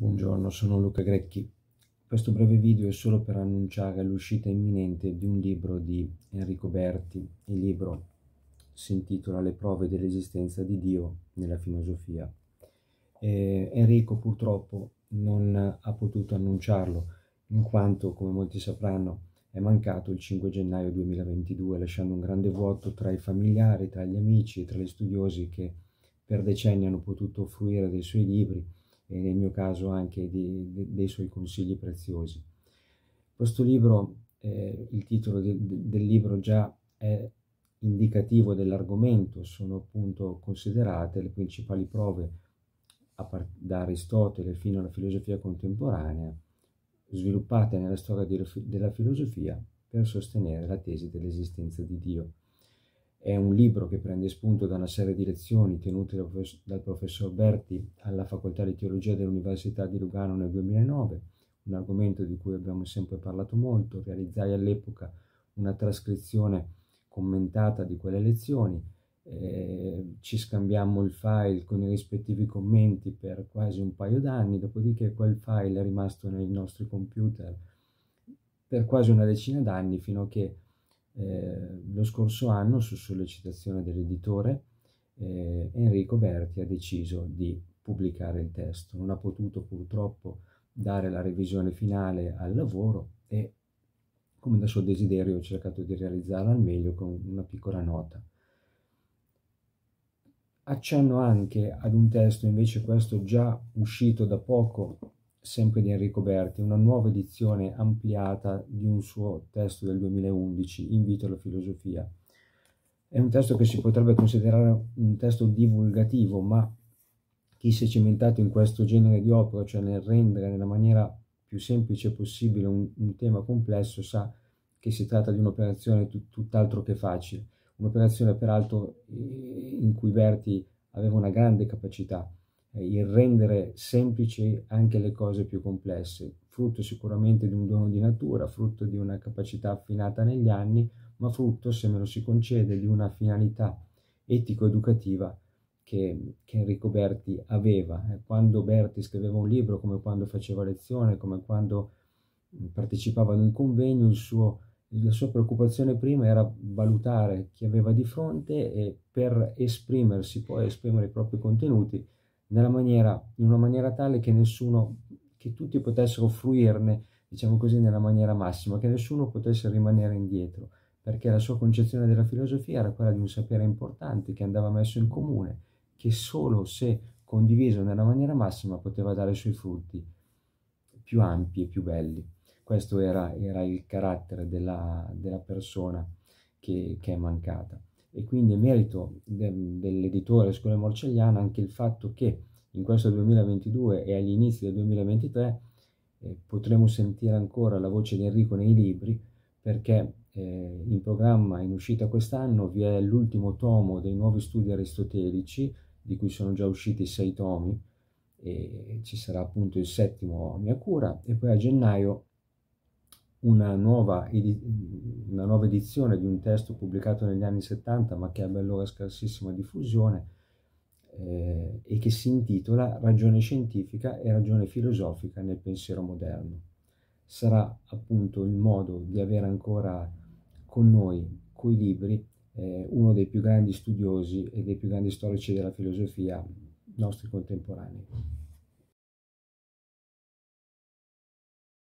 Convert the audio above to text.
Buongiorno, sono Luca Grecchi. Questo breve video è solo per annunciare l'uscita imminente di un libro di Enrico Berti. Il libro si intitola Le prove dell'esistenza di Dio nella filosofia. Eh, Enrico purtroppo non ha potuto annunciarlo, in quanto, come molti sapranno, è mancato il 5 gennaio 2022, lasciando un grande vuoto tra i familiari, tra gli amici e tra gli studiosi che per decenni hanno potuto fruire dei suoi libri e nel mio caso anche di, de, dei suoi consigli preziosi. Questo libro, eh, il titolo de, de, del libro già è indicativo dell'argomento, sono appunto considerate le principali prove part- da Aristotele fino alla filosofia contemporanea sviluppate nella storia della filosofia per sostenere la tesi dell'esistenza di Dio. È un libro che prende spunto da una serie di lezioni tenute dal professor Berti alla Facoltà di Teologia dell'Università di Lugano nel 2009, un argomento di cui abbiamo sempre parlato molto. Realizzai all'epoca una trascrizione commentata di quelle lezioni, eh, ci scambiamo il file con i rispettivi commenti per quasi un paio d'anni, dopodiché quel file è rimasto nei nostri computer per quasi una decina d'anni fino a che eh, lo scorso anno, su sollecitazione dell'editore, eh, Enrico Berti ha deciso di pubblicare il testo. Non ha potuto purtroppo dare la revisione finale al lavoro e, come da suo desiderio, ho cercato di realizzarla al meglio con una piccola nota. Accenno anche ad un testo, invece questo già uscito da poco sempre di Enrico Berti, una nuova edizione ampliata di un suo testo del 2011, Invito alla filosofia. È un testo che si potrebbe considerare un testo divulgativo, ma chi si è cimentato in questo genere di opera, cioè nel rendere nella maniera più semplice possibile un, un tema complesso, sa che si tratta di un'operazione tut, tutt'altro che facile, un'operazione peraltro eh, in cui Berti aveva una grande capacità eh, il rendere semplici anche le cose più complesse, frutto sicuramente di un dono di natura, frutto di una capacità affinata negli anni, ma frutto, se me lo si concede, di una finalità etico-educativa che, che Enrico Berti aveva. Eh, quando Berti scriveva un libro, come quando faceva lezione, come quando mm, partecipava ad un convegno, suo, la sua preoccupazione prima era valutare chi aveva di fronte e per esprimersi, poi esprimere i propri contenuti, maniera, in una maniera tale che nessuno, che tutti potessero fruirne, diciamo così, nella maniera massima, che nessuno potesse rimanere indietro, perché la sua concezione della filosofia era quella di un sapere importante che andava messo in comune, che solo se condiviso nella maniera massima poteva dare i suoi frutti più ampi e più belli. Questo era, era il carattere della, della persona che, che è mancata e quindi è merito de, dell'editore Scuola Morcelliana anche il fatto che in questo 2022 e agli inizi del 2023 eh, potremo sentire ancora la voce di Enrico nei libri perché eh, in programma, in uscita quest'anno, vi è l'ultimo tomo dei nuovi studi aristotelici, di cui sono già usciti sei tomi, e ci sarà appunto il settimo a mia cura, e poi a gennaio una nuova, una nuova, edizione di un testo pubblicato negli anni 70 ma che ebbe allora scarsissima diffusione eh, e che si intitola Ragione scientifica e ragione filosofica nel pensiero moderno. Sarà appunto il modo di avere ancora con noi, coi libri, eh, uno dei più grandi studiosi e dei più grandi storici della filosofia nostri contemporanei.